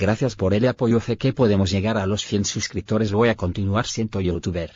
Gracias por el apoyo. Sé que podemos llegar a los 100 suscriptores. Voy a continuar siendo youtuber.